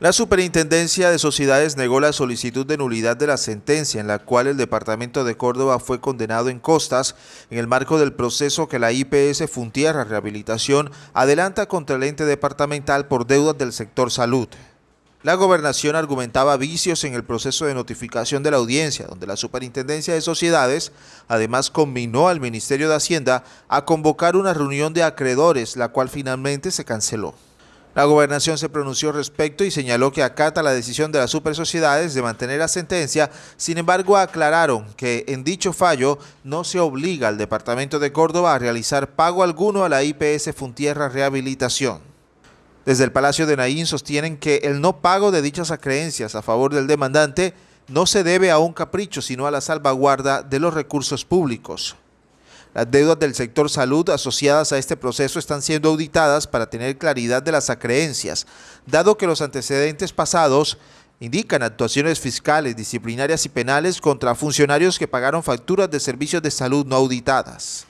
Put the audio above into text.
La Superintendencia de Sociedades negó la solicitud de nulidad de la sentencia en la cual el Departamento de Córdoba fue condenado en costas en el marco del proceso que la IPS Funtierra Rehabilitación adelanta contra el ente departamental por deudas del sector salud. La gobernación argumentaba vicios en el proceso de notificación de la audiencia, donde la Superintendencia de Sociedades además conminó al Ministerio de Hacienda a convocar una reunión de acreedores, la cual finalmente se canceló. La gobernación se pronunció respecto y señaló que acata la decisión de las supersociedades de mantener la sentencia, sin embargo aclararon que en dicho fallo no se obliga al Departamento de Córdoba a realizar pago alguno a la IPS Funtierra Rehabilitación. Desde el Palacio de Naín sostienen que el no pago de dichas acreencias a favor del demandante no se debe a un capricho, sino a la salvaguarda de los recursos públicos. Las deudas del sector salud asociadas a este proceso están siendo auditadas para tener claridad de las acreencias, dado que los antecedentes pasados indican actuaciones fiscales, disciplinarias y penales contra funcionarios que pagaron facturas de servicios de salud no auditadas.